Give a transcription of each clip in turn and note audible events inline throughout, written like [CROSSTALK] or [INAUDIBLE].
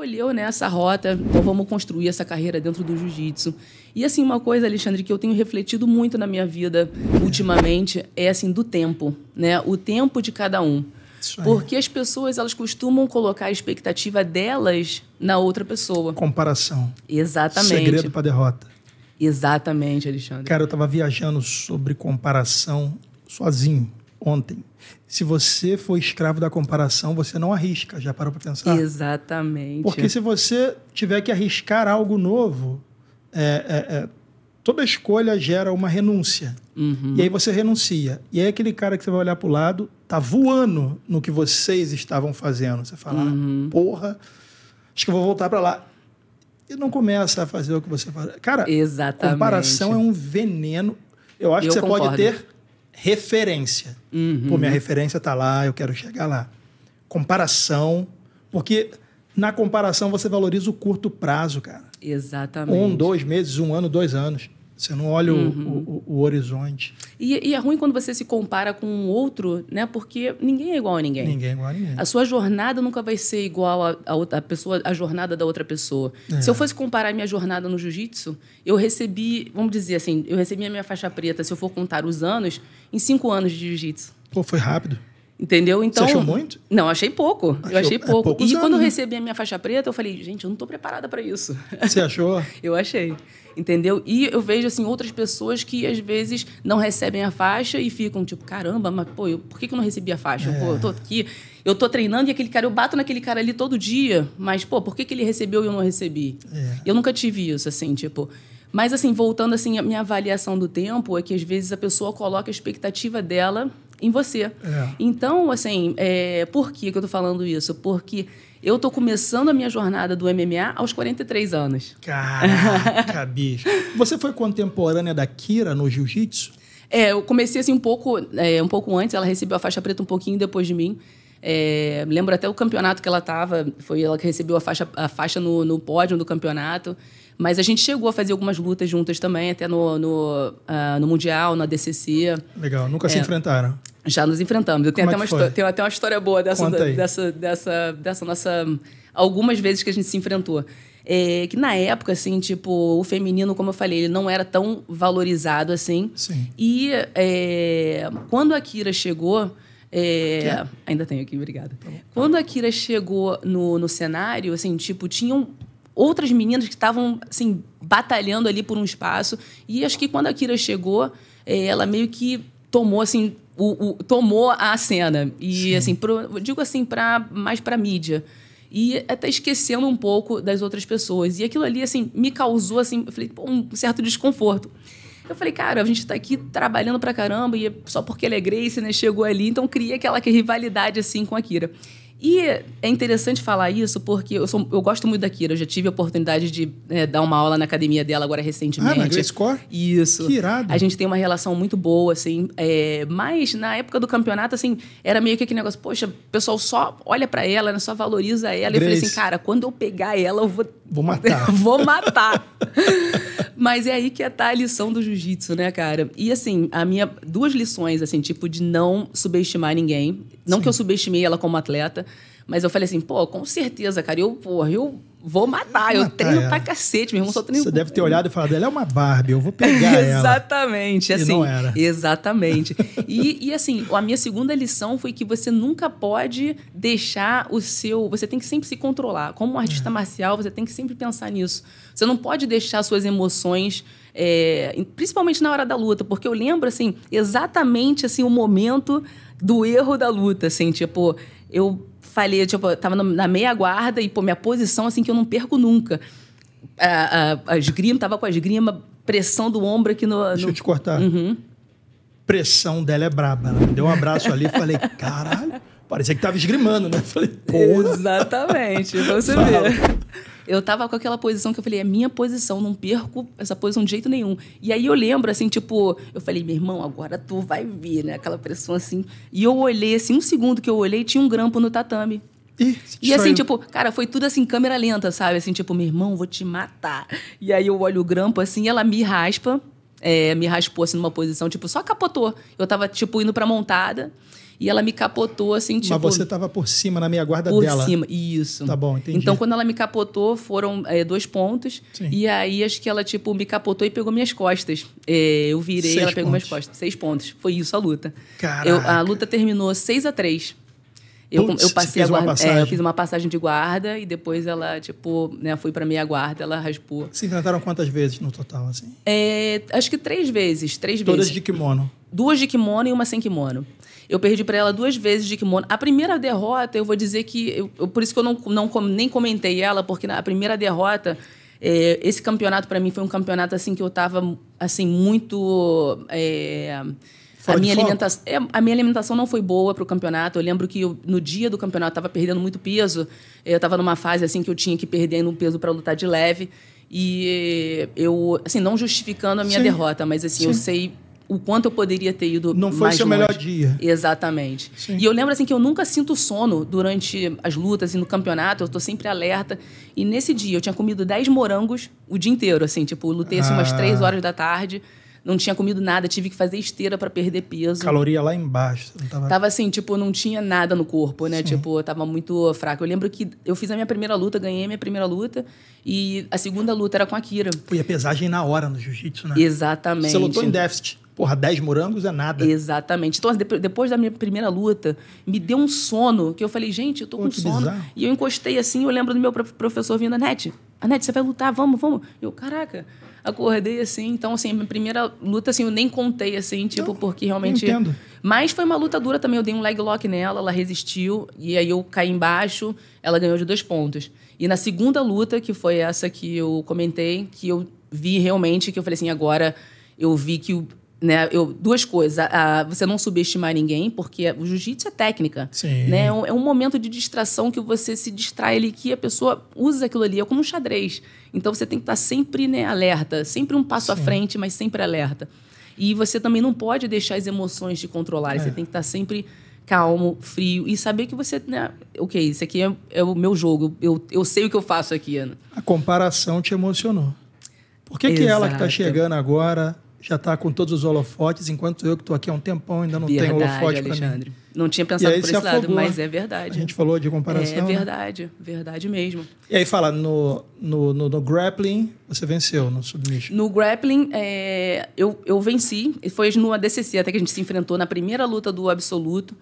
escolheu né, essa rota, então vamos construir essa carreira dentro do jiu-jitsu. E assim, uma coisa, Alexandre, que eu tenho refletido muito na minha vida ultimamente é assim do tempo, né? O tempo de cada um. Porque as pessoas elas costumam colocar a expectativa delas na outra pessoa. Comparação. Exatamente. Segredo para derrota. Exatamente, Alexandre. Cara, eu estava viajando sobre comparação sozinho ontem. Se você for escravo da comparação, você não arrisca. Já parou para pensar? Exatamente. Porque se você tiver que arriscar algo novo, é, é, é, toda escolha gera uma renúncia. Uhum. E aí você renuncia. E aí aquele cara que você vai olhar para o lado tá voando no que vocês estavam fazendo. Você fala, ah, uhum. porra, acho que eu vou voltar para lá. E não começa a fazer o que você faz. Cara, Exatamente. comparação é um veneno. Eu acho eu que você concordo. pode ter referência. Uhum. Pô, minha uhum. referência está lá, eu quero chegar lá. Comparação, porque na comparação você valoriza o curto prazo, cara. Exatamente. Um, dois meses, um ano, dois anos. Você não olha uhum. o, o, o, horizonte. E, e, é ruim quando você se compara com um outro, né? Porque ninguém é igual a ninguém. Ninguém é igual a ninguém. A sua jornada nunca vai ser igual a, a, outra, a pessoa, a jornada da outra pessoa. É. Se eu fosse comparar minha jornada no jiu-jitsu, eu recebi, vamos dizer assim, eu recebi a minha faixa preta, se eu for contar os anos, em cinco anos de jiu-jitsu. Pô, foi rápido. Entendeu? Então, Você achou muito? Não, achei pouco. Achou, eu achei é pouco. É e quando eu recebi a minha faixa preta, eu falei, gente, eu não estou preparada para isso. Você achou? [LAUGHS] eu achei. Entendeu? E eu vejo assim outras pessoas que às vezes não recebem a faixa e ficam tipo, caramba, mas pô, eu, por que, que eu não recebi a faixa? É. Pô, eu tô é. aqui, eu tô treinando e aquele cara, eu bato naquele cara ali todo dia, mas pô, por que, que ele recebeu e eu não recebi? É. Eu nunca tive isso assim, tipo, mas assim, voltando assim, a minha avaliação do tempo é que às vezes a pessoa coloca a expectativa dela em você. É. Então, assim, é, por que, eu tô falando isso? Porque eu tô começando a minha jornada do MMA aos 43 anos. Caraca, [LAUGHS] bicho. Você foi contemporânea da Kira no jiu-jitsu? É, eu comecei assim um pouco, é, um pouco antes, ela recebeu a faixa preta um pouquinho depois de mim. É, lembro até o campeonato que ela estava, foi ela que recebeu a faixa, a faixa no, no pódio do campeonato. Mas a gente chegou a fazer algumas lutas juntas também, até no, no, uh, no Mundial, na DCC. Legal, nunca é, se enfrentaram. Já nos enfrentamos. Eu tenho, é até, é uma tenho até uma história boa dessa, dessa, dessa, dessa nossa. Algumas vezes que a gente se enfrentou. É, que na época, assim, tipo, o feminino, como eu falei, ele não era tão valorizado assim. Sim. E é, quando a Kira chegou. É, ainda tenho aqui, obrigada. Tá quando a Kira chegou no, no cenário, assim, tipo, tinham outras meninas que estavam, assim, batalhando ali por um espaço. E acho que quando a Kira chegou, é, ela meio que tomou, assim, o, o, tomou a cena. E, Sim. assim, pro, digo assim, para mais para mídia. E até esquecendo um pouco das outras pessoas. E aquilo ali, assim, me causou, assim, falei, um certo desconforto. Eu falei, cara, a gente tá aqui trabalhando pra caramba e é só porque ela é Grace, né, chegou ali. Então, cria aquela é rivalidade, assim, com a Kira. E é interessante falar isso porque eu, sou, eu gosto muito da Kira. Eu já tive a oportunidade de é, dar uma aula na academia dela agora recentemente. Ah, na Grace Core? Isso. Que irado. A gente tem uma relação muito boa, assim. É, mas na época do campeonato, assim, era meio que aquele negócio, poxa, o pessoal só olha para ela, né, só valoriza ela. Grace. Eu falei assim, cara, quando eu pegar ela, eu vou. Vou matar. [LAUGHS] vou matar. Mas é aí que tá a lição do jiu-jitsu, né, cara? E assim, a minha duas lições assim, tipo de não subestimar ninguém. Não Sim. que eu subestimei ela como atleta, mas eu falei assim, pô, com certeza, cara, eu, porra, eu vou matar. Eu, vou matar eu treino ela. pra cacete, meu irmão só treino. Você deve ter olhado e falado, ela é uma Barbie, eu vou pegar [LAUGHS] ela. exatamente, assim. E não assim, era. Exatamente. e, e assim, a minha segunda lição foi que você nunca pode deixar o seu. Você tem que sempre se controlar. Como um artista é. marcial, você tem que sempre pensar nisso. Você não pode deixar suas emoções. É, principalmente na hora da luta, porque eu lembro assim exatamente assim o momento do erro da luta, assim tipo eu falei, tipo, tava na meia guarda e, pô, minha posição, assim, que eu não perco nunca. A, a, a esgrima, tava com a esgrima, pressão do ombro aqui no... Deixa no... eu te cortar. Uhum. Pressão dela é braba. Né? Ela deu um abraço ali e falei, [LAUGHS] caralho, parecia que tava esgrimando, né? Falei, pô. Exatamente, você vê. Eu tava com aquela posição que eu falei, é minha posição, não perco essa posição de jeito nenhum. E aí eu lembro, assim, tipo, eu falei, meu irmão, agora tu vai vir, né? Aquela pressão assim. E eu olhei, assim, um segundo que eu olhei, tinha um grampo no tatame. Ih, e assim, tipo, cara, foi tudo assim, câmera lenta, sabe? Assim, tipo, meu irmão, vou te matar. E aí eu olho o grampo assim, ela me raspa, é, me raspou assim numa posição, tipo, só capotou. Eu tava, tipo, indo pra montada e ela me capotou assim, tipo. Mas você tava por cima, na meia guarda por dela. Por cima, isso. Tá bom, entendi. Então, quando ela me capotou, foram é, dois pontos. Sim. E aí acho que ela, tipo, me capotou e pegou minhas costas. É, eu virei, Seis ela pegou pontos. minhas costas. Seis pontos. Foi isso a luta. Caraca. Eu, a luta terminou 6 a 3 eu, Puts, eu passei a guarda, é, eu fiz uma passagem de guarda e depois ela, tipo, né, foi pra minha guarda, ela raspou. Se enfrentaram quantas vezes no total, assim? É, acho que três vezes, três Todas vezes. Todas de kimono? duas de kimono e uma sem kimono. Eu perdi para ela duas vezes de kimono. A primeira derrota, eu vou dizer que. Eu, por isso que eu não, não nem comentei ela, porque na primeira derrota. É, esse campeonato para mim foi um campeonato assim que eu estava assim muito é, a minha, alimentação, é, a minha alimentação não foi boa para o campeonato. Eu lembro que eu, no dia do campeonato eu estava perdendo muito peso. Eu estava numa fase assim que eu tinha que perder um peso para lutar de leve. E eu, assim, não justificando a minha Sim. derrota, mas assim, Sim. eu sei o quanto eu poderia ter ido Não foi mais seu longe. melhor dia. Exatamente. Sim. E eu lembro assim que eu nunca sinto sono durante as lutas e no campeonato, eu estou sempre alerta. E nesse dia eu tinha comido 10 morangos o dia inteiro, assim, tipo, lutei assim, umas 3 ah. horas da tarde não tinha comido nada, tive que fazer esteira para perder peso. Caloria lá embaixo. Tava... tava... assim, tipo, não tinha nada no corpo, né? Sim. Tipo, tava muito fraco. Eu lembro que eu fiz a minha primeira luta, ganhei a minha primeira luta e a segunda luta era com a Kira. Foi a pesagem na hora no jiu-jitsu, né? Exatamente. Você lutou em déficit. Porra, 10 morangos é nada. Exatamente. Então, depois da minha primeira luta, me deu um sono, que eu falei, gente, eu tô Pô, com sono. Bizarro. E eu encostei assim, eu lembro do meu professor vindo, Anete, Anete, você vai lutar, vamos, vamos. Eu, caraca, acordei assim. Então, assim, minha primeira luta, assim, eu nem contei, assim, tipo, eu, então, porque realmente. Entendo. Mas foi uma luta dura também. Eu dei um leg lock nela, ela resistiu, e aí eu caí embaixo, ela ganhou de dois pontos. E na segunda luta, que foi essa que eu comentei, que eu vi realmente, que eu falei assim, agora eu vi que né, eu, duas coisas. A, a, você não subestimar ninguém, porque o jiu-jitsu é técnica. Sim. Né? É um, é, um, momento de distração que você se distrai ali, que a pessoa usa aquilo ali, é como um xadrez. Então você tem que estar sempre né, alerta, sempre um passo Sim. à frente, mas sempre alerta. E você também não pode deixar as emoções te controlar. É. Você tem que estar sempre calmo, frio e saber que você, né, ok, isso aqui é, é o meu jogo, eu, eu sei o que eu faço aqui, Ana. A comparação te emocionou. Por que, que é ela que está chegando agora já está com todos os holofotes, enquanto eu que estou aqui há um tempão ainda não verdade, tenho holofote para mim. Não tinha pensado por esse afogou. lado, mas é verdade. A gente falou de comparação. É né? verdade, né? verdade mesmo. E aí fala, no, no, no, no, grappling você venceu no submission? No grappling é, eu, eu venci, foi no ADCC até que a gente se enfrentou na primeira luta do absoluto.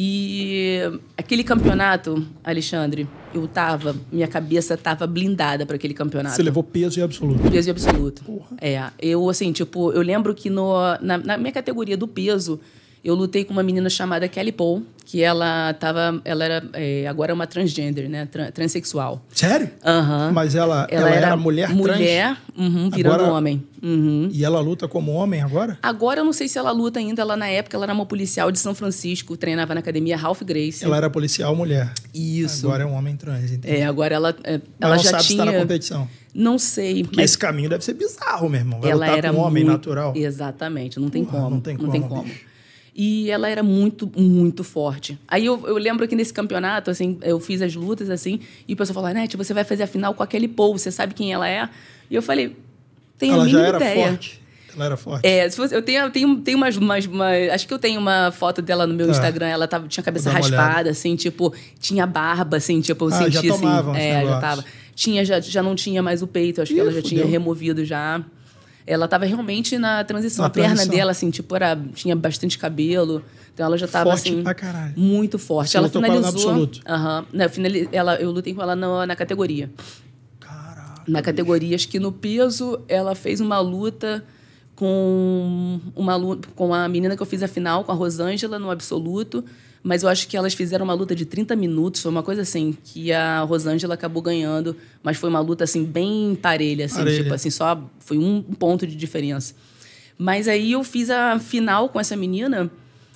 E aquele campeonato, Alexandre, eu tava, minha cabeça tava blindada para aquele campeonato. Você levou peso e absoluto. Peso e absoluto. Porra. É, eu assim, tipo, eu lembro que no, na, na minha categoria do peso, eu lutei com uma menina chamada Kelly Paul, que ela tava, ela era é, agora é uma transgender, né, Tran transexual. Sério? Aham. Uhum. Mas ela, ela, ela era, era, mulher, mulher trans. Mulher, uhum, virando agora, homem. Uhum. E ela luta como homem agora? Agora eu não sei se ela luta ainda. Ela na época ela era uma policial de São Francisco, treinava na academia Ralph Grace. Ela era policial mulher. Isso. Agora é um homem trans. entendeu? É, agora ela, é, ela Mas não já sabe tinha. Se tá na competição. Não sei. Porque mas... esse caminho deve ser bizarro, meu irmão. ela era um homem muito... natural. Exatamente, não tem Porra, como. Não tem como. Não tem como e ela era muito, muito forte. Aí eu, eu, lembro que nesse campeonato, assim, eu fiz as lutas, assim, e o pessoal falou, Nete, você vai fazer a final com aquele povo, você sabe quem ela é? E eu falei, tem ela a mínima já era ideia. forte. Ela era forte. É, se eu tenho, tenho, tenho umas, umas, umas, Acho que eu tenho uma foto dela no meu é. Instagram. Ela tava, tinha a cabeça raspada, assim, tipo, tinha barba, assim, tipo, eu ah, senti já assim. É, negócios. já tava. Tinha, já, já não tinha mais o peito, acho Ih, que ela já fudeu. tinha removido já ela estava realmente na transição. Na a transição. perna dela, assim, tipo, era, tinha bastante cabelo. Então ela já estava assim. Pra caralho. Muito forte. Você ela finalizou. absoluto. Aham. Uh ela, eu lutei com ela na, na categoria. Caralho. Na categoria, acho que no peso, ela fez uma luta com uma com a menina que eu fiz a final, com a Rosângela, no absoluto. Mas eu acho que elas fizeram uma luta de 30 minutos, foi uma coisa assim, que a Rosângela acabou ganhando, mas foi uma luta assim, bem parelha, assim, parelha. tipo assim, só foi um ponto de diferença. Mas aí eu fiz a final com essa menina.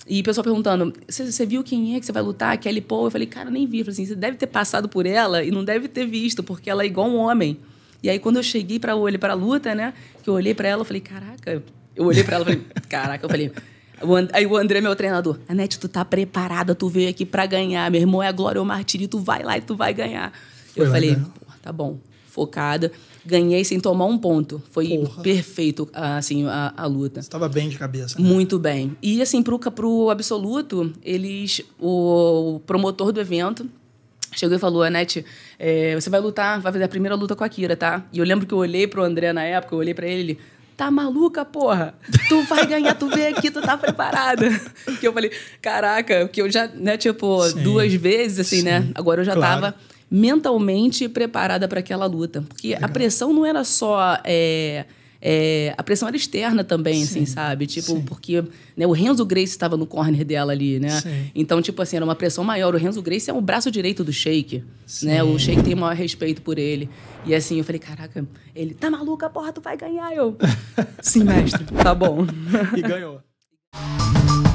E o pessoal perguntando, você viu quem é que você vai lutar? Kelly Paul? Eu falei, cara, nem vi. Eu falei assim, você deve ter passado por ela e não deve ter visto, porque ela é igual um homem. E aí, quando eu cheguei para olhar para a luta, né? Que eu olhei para ela, eu falei, caraca. Eu olhei para ela e falei, caraca. Eu falei, Aí o André, meu treinador, Anete, tu tá preparada, tu veio aqui pra ganhar, meu irmão é a glória o martírio, tu vai lá e tu vai ganhar. Foi eu falei, tá bom, focada. Ganhei sem tomar um ponto. Foi Porra. perfeito, assim, a, a luta. Você estava bem de cabeça, né? Muito bem. E, assim, pro, pro absoluto, eles... O, promotor do evento chegou e falou, Anete, é, você vai lutar, vai fazer a primeira luta com a Kira, tá? E eu lembro que eu olhei pro André na época, eu olhei para ele Tá maluca, porra? Tu vai ganhar, tu vem aqui, tu tá preparada. [LAUGHS] Que eu falei, caraca, que eu já, né, tipo, sim, duas vezes, assim, né? sim, né? Agora eu já claro. tava mentalmente preparada para aquela luta. Porque Legal. a pressão não era só. É, é, a pressão era externa também, assim, sim, assim, sabe? Tipo, sim. porque né, o Renzo Grace estava no corner dela ali, né? Sim. Então, tipo assim, era uma pressão maior. O Renzo Grace é o braço direito do Shake, né? O Shake tem o maior respeito por ele. E assim, eu falei, caraca, ele, tá maluca, porra, tu vai ganhar. Eu, sim, mestre, tá bom. [LAUGHS] e ganhou. [LAUGHS]